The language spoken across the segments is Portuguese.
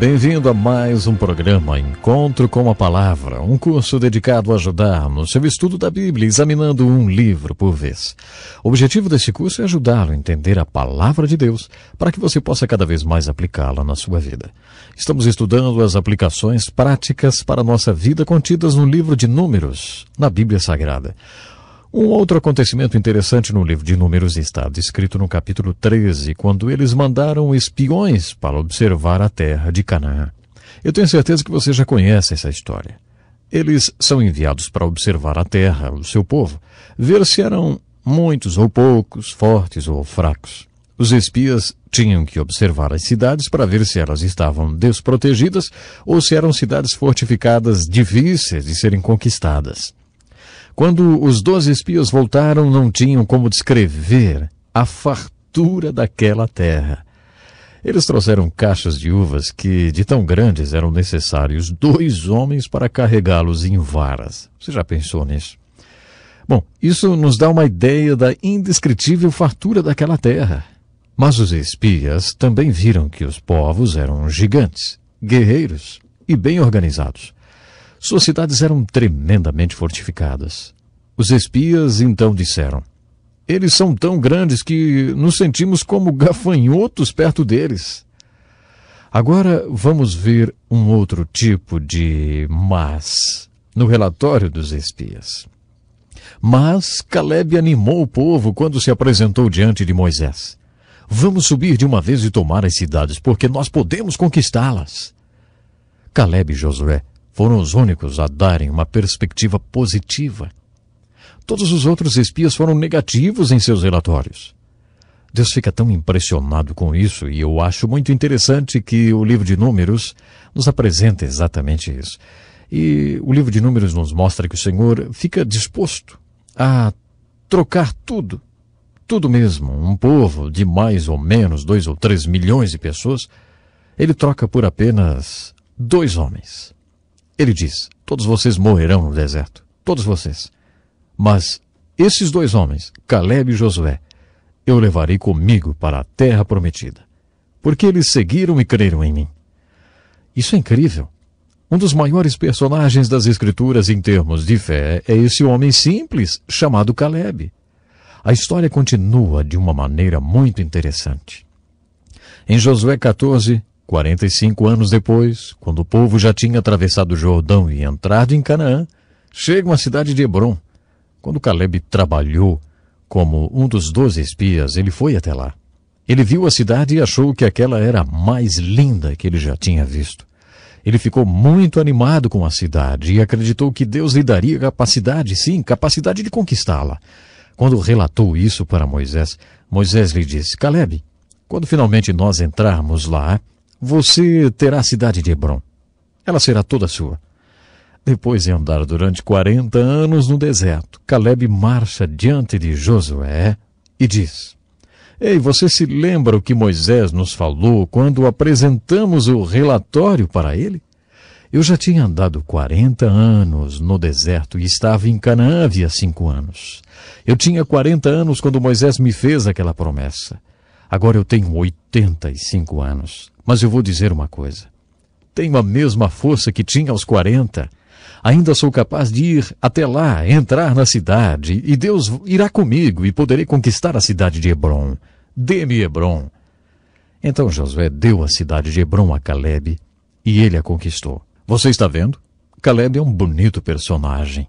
Bem-vindo a mais um programa Encontro com a Palavra, um curso dedicado a ajudar no seu estudo da Bíblia, examinando um livro por vez. O objetivo desse curso é ajudá-lo a entender a palavra de Deus para que você possa cada vez mais aplicá-la na sua vida. Estamos estudando as aplicações práticas para a nossa vida contidas no livro de Números, na Bíblia Sagrada. Um outro acontecimento interessante no livro de Números está descrito no capítulo 13, quando eles mandaram espiões para observar a terra de Canaã. Eu tenho certeza que você já conhece essa história. Eles são enviados para observar a terra, o seu povo, ver se eram muitos ou poucos, fortes ou fracos. Os espias tinham que observar as cidades para ver se elas estavam desprotegidas ou se eram cidades fortificadas difíceis de serem conquistadas. Quando os doze espias voltaram, não tinham como descrever a fartura daquela terra. Eles trouxeram caixas de uvas que, de tão grandes, eram necessários dois homens para carregá-los em varas. Você já pensou nisso? Bom, isso nos dá uma ideia da indescritível fartura daquela terra. Mas os espias também viram que os povos eram gigantes, guerreiros e bem organizados. Suas cidades eram tremendamente fortificadas. Os espias então disseram: Eles são tão grandes que nos sentimos como gafanhotos perto deles. Agora vamos ver um outro tipo de mas no relatório dos espias. Mas Caleb animou o povo quando se apresentou diante de Moisés. Vamos subir de uma vez e tomar as cidades, porque nós podemos conquistá-las. Caleb e Josué foram os únicos a darem uma perspectiva positiva. Todos os outros espias foram negativos em seus relatórios. Deus fica tão impressionado com isso e eu acho muito interessante que o livro de Números nos apresenta exatamente isso. E o livro de Números nos mostra que o Senhor fica disposto a trocar tudo, tudo mesmo, um povo de mais ou menos dois ou três milhões de pessoas, ele troca por apenas dois homens. Ele diz: Todos vocês morrerão no deserto, todos vocês. Mas esses dois homens, Caleb e Josué, eu levarei comigo para a terra prometida, porque eles seguiram e creram em mim. Isso é incrível. Um dos maiores personagens das Escrituras em termos de fé é esse homem simples chamado Caleb. A história continua de uma maneira muito interessante. Em Josué 14, 45 anos depois, quando o povo já tinha atravessado o Jordão e entrado em Canaã, chegam à cidade de Hebron. Quando Caleb trabalhou como um dos doze espias, ele foi até lá. Ele viu a cidade e achou que aquela era a mais linda que ele já tinha visto. Ele ficou muito animado com a cidade e acreditou que Deus lhe daria capacidade, sim, capacidade de conquistá-la. Quando relatou isso para Moisés, Moisés lhe disse, Caleb, quando finalmente nós entrarmos lá, você terá a cidade de Hebron. Ela será toda sua. Depois de andar durante quarenta anos no deserto, Caleb marcha diante de Josué e diz: Ei, você se lembra o que Moisés nos falou quando apresentamos o relatório para ele? Eu já tinha andado 40 anos no deserto e estava em Canaã havia cinco anos. Eu tinha 40 anos quando Moisés me fez aquela promessa. Agora eu tenho 85 anos. Mas eu vou dizer uma coisa. Tenho a mesma força que tinha aos 40. Ainda sou capaz de ir até lá, entrar na cidade, e Deus irá comigo e poderei conquistar a cidade de Hebron. Dê-me Hebron. Então Josué deu a cidade de Hebron a Caleb e ele a conquistou. Você está vendo? Caleb é um bonito personagem.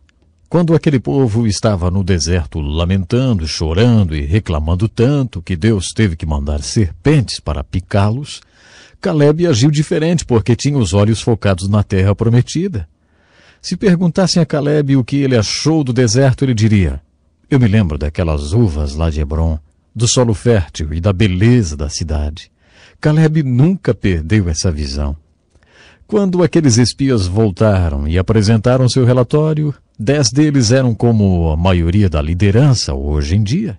Quando aquele povo estava no deserto lamentando, chorando e reclamando tanto que Deus teve que mandar serpentes para picá-los, Caleb agiu diferente porque tinha os olhos focados na terra prometida. Se perguntassem a Caleb o que ele achou do deserto, ele diria: Eu me lembro daquelas uvas lá de Hebron, do solo fértil e da beleza da cidade. Caleb nunca perdeu essa visão. Quando aqueles espias voltaram e apresentaram seu relatório, Dez deles eram como a maioria da liderança hoje em dia.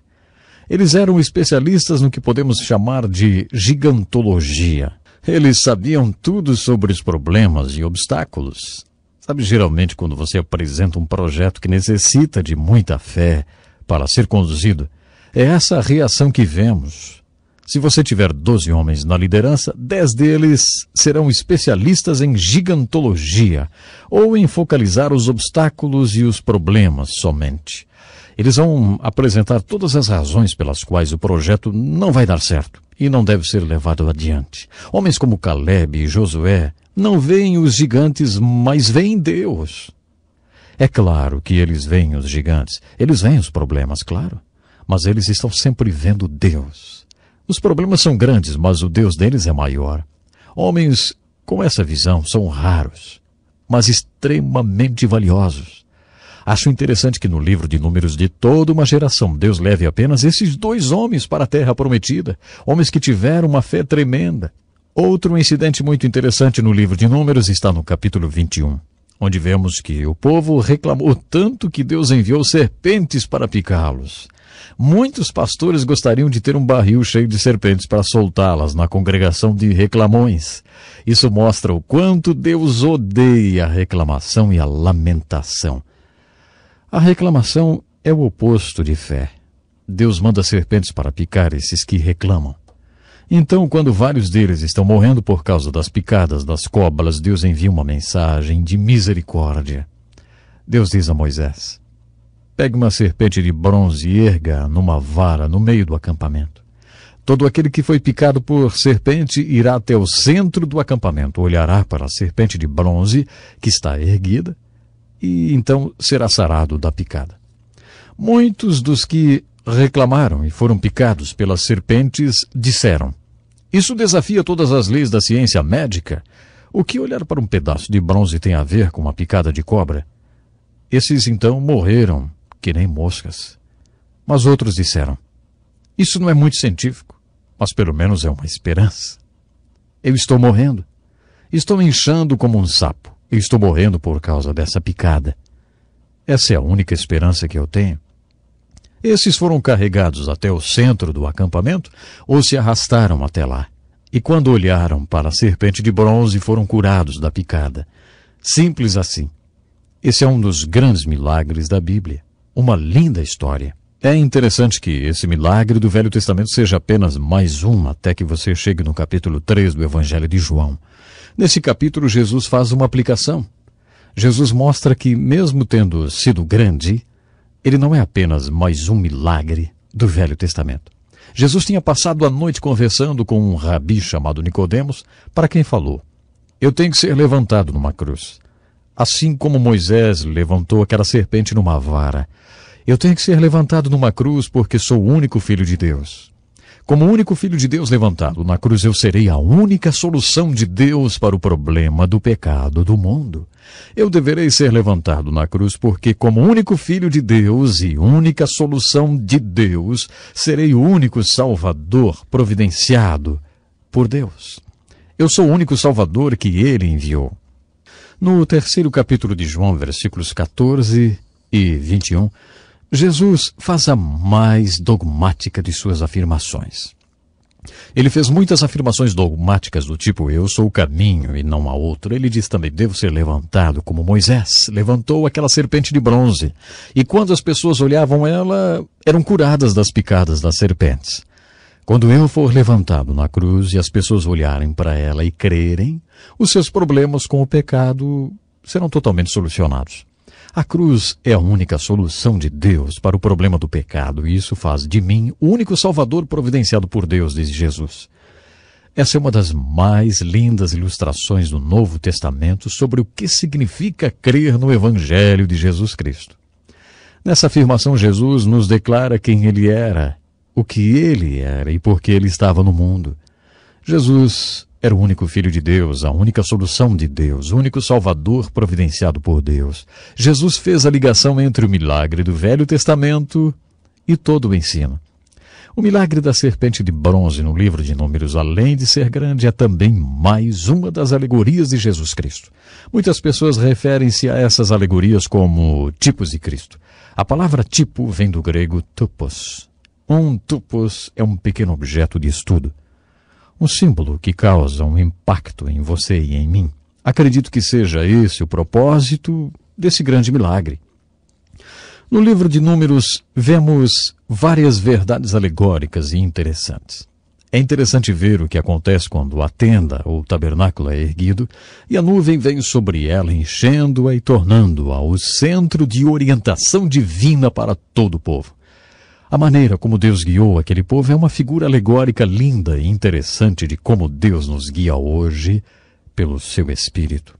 Eles eram especialistas no que podemos chamar de gigantologia. Eles sabiam tudo sobre os problemas e obstáculos. Sabe, geralmente, quando você apresenta um projeto que necessita de muita fé para ser conduzido, é essa a reação que vemos. Se você tiver 12 homens na liderança, 10 deles serão especialistas em gigantologia ou em focalizar os obstáculos e os problemas somente. Eles vão apresentar todas as razões pelas quais o projeto não vai dar certo e não deve ser levado adiante. Homens como Caleb e Josué não veem os gigantes, mas veem Deus. É claro que eles veem os gigantes, eles veem os problemas, claro, mas eles estão sempre vendo Deus. Os problemas são grandes, mas o Deus deles é maior. Homens com essa visão são raros, mas extremamente valiosos. Acho interessante que no livro de Números de toda uma geração, Deus leve apenas esses dois homens para a terra prometida, homens que tiveram uma fé tremenda. Outro incidente muito interessante no livro de Números está no capítulo 21, onde vemos que o povo reclamou tanto que Deus enviou serpentes para picá-los. Muitos pastores gostariam de ter um barril cheio de serpentes para soltá-las na congregação de reclamões. Isso mostra o quanto Deus odeia a reclamação e a lamentação. A reclamação é o oposto de fé. Deus manda serpentes para picar esses que reclamam. Então, quando vários deles estão morrendo por causa das picadas das cobras, Deus envia uma mensagem de misericórdia. Deus diz a Moisés: Pegue uma serpente de bronze e erga numa vara no meio do acampamento. Todo aquele que foi picado por serpente irá até o centro do acampamento, olhará para a serpente de bronze que está erguida e então será sarado da picada. Muitos dos que reclamaram e foram picados pelas serpentes disseram: Isso desafia todas as leis da ciência médica. O que olhar para um pedaço de bronze tem a ver com uma picada de cobra? Esses então morreram que nem moscas. Mas outros disseram: Isso não é muito científico, mas pelo menos é uma esperança. Eu estou morrendo. Estou inchando como um sapo. Eu estou morrendo por causa dessa picada. Essa é a única esperança que eu tenho. Esses foram carregados até o centro do acampamento ou se arrastaram até lá. E quando olharam para a serpente de bronze, foram curados da picada. Simples assim. Esse é um dos grandes milagres da Bíblia uma linda história. É interessante que esse milagre do Velho Testamento seja apenas mais um até que você chegue no capítulo 3 do Evangelho de João. Nesse capítulo, Jesus faz uma aplicação. Jesus mostra que, mesmo tendo sido grande, ele não é apenas mais um milagre do Velho Testamento. Jesus tinha passado a noite conversando com um rabi chamado Nicodemos, para quem falou: Eu tenho que ser levantado numa cruz. Assim como Moisés levantou aquela serpente numa vara, eu tenho que ser levantado numa cruz porque sou o único filho de Deus. Como o único filho de Deus levantado na cruz, eu serei a única solução de Deus para o problema do pecado do mundo. Eu deverei ser levantado na cruz porque, como único filho de Deus e única solução de Deus, serei o único Salvador providenciado por Deus. Eu sou o único Salvador que Ele enviou. No terceiro capítulo de João, versículos 14 e 21, Jesus faz a mais dogmática de suas afirmações. Ele fez muitas afirmações dogmáticas do tipo eu sou o caminho e não há outro. Ele diz também devo ser levantado como Moisés levantou aquela serpente de bronze. E quando as pessoas olhavam ela, eram curadas das picadas das serpentes. Quando eu for levantado na cruz e as pessoas olharem para ela e crerem, os seus problemas com o pecado serão totalmente solucionados. A cruz é a única solução de Deus para o problema do pecado, e isso faz de mim o único salvador providenciado por Deus, diz Jesus. Essa é uma das mais lindas ilustrações do Novo Testamento sobre o que significa crer no Evangelho de Jesus Cristo. Nessa afirmação, Jesus nos declara quem ele era, o que ele era e por que ele estava no mundo. Jesus era o único Filho de Deus, a única solução de Deus, o único Salvador providenciado por Deus. Jesus fez a ligação entre o milagre do Velho Testamento e todo o ensino. O milagre da serpente de bronze no livro de Números, além de ser grande, é também mais uma das alegorias de Jesus Cristo. Muitas pessoas referem-se a essas alegorias como tipos de Cristo. A palavra tipo vem do grego tupos. Um tupos é um pequeno objeto de estudo um símbolo que causa um impacto em você e em mim. Acredito que seja esse o propósito desse grande milagre. No livro de Números, vemos várias verdades alegóricas e interessantes. É interessante ver o que acontece quando a tenda ou tabernáculo é erguido e a nuvem vem sobre ela, enchendo-a e tornando-a o centro de orientação divina para todo o povo. A maneira como Deus guiou aquele povo é uma figura alegórica linda e interessante de como Deus nos guia hoje pelo seu Espírito.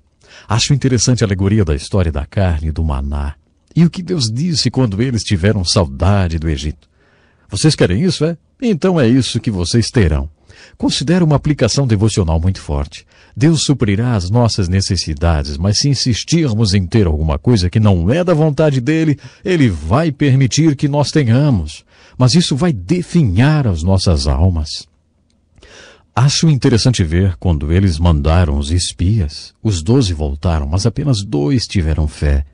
Acho interessante a alegoria da história da carne e do maná. E o que Deus disse quando eles tiveram saudade do Egito? Vocês querem isso, é? Então é isso que vocês terão. Considero uma aplicação devocional muito forte. Deus suprirá as nossas necessidades, mas se insistirmos em ter alguma coisa que não é da vontade dele, ele vai permitir que nós tenhamos. Mas isso vai definhar as nossas almas. Acho interessante ver quando eles mandaram os espias. Os doze voltaram, mas apenas dois tiveram fé.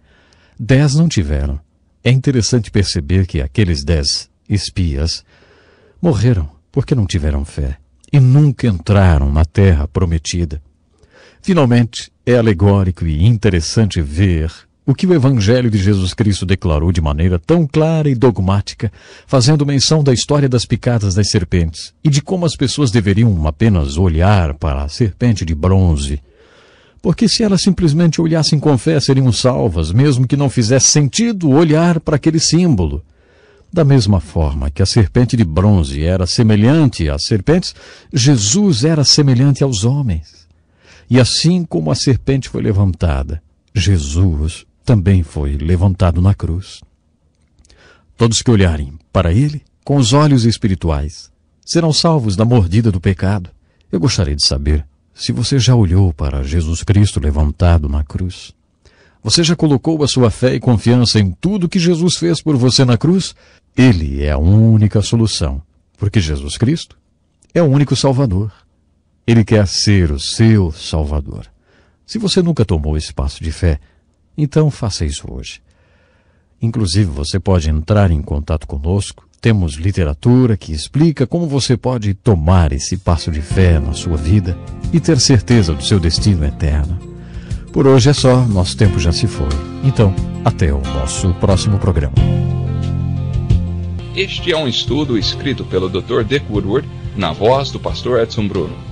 Dez não tiveram. É interessante perceber que aqueles dez espias morreram porque não tiveram fé e nunca entraram na terra prometida. Finalmente, é alegórico e interessante ver o que o Evangelho de Jesus Cristo declarou de maneira tão clara e dogmática, fazendo menção da história das picadas das serpentes e de como as pessoas deveriam apenas olhar para a serpente de bronze. Porque se elas simplesmente olhassem com fé, seriam salvas, mesmo que não fizesse sentido olhar para aquele símbolo. Da mesma forma que a serpente de bronze era semelhante às serpentes, Jesus era semelhante aos homens. E assim como a serpente foi levantada, Jesus também foi levantado na cruz. Todos que olharem para ele com os olhos espirituais serão salvos da mordida do pecado. Eu gostaria de saber se você já olhou para Jesus Cristo levantado na cruz. Você já colocou a sua fé e confiança em tudo que Jesus fez por você na cruz? Ele é a única solução, porque Jesus Cristo é o único Salvador. Ele quer ser o seu Salvador. Se você nunca tomou esse passo de fé, então faça isso hoje. Inclusive, você pode entrar em contato conosco. Temos literatura que explica como você pode tomar esse passo de fé na sua vida e ter certeza do seu destino eterno. Por hoje é só, nosso tempo já se foi. Então, até o nosso próximo programa. Este é um estudo escrito pelo Dr. Dick Woodward, na voz do pastor Edson Bruno.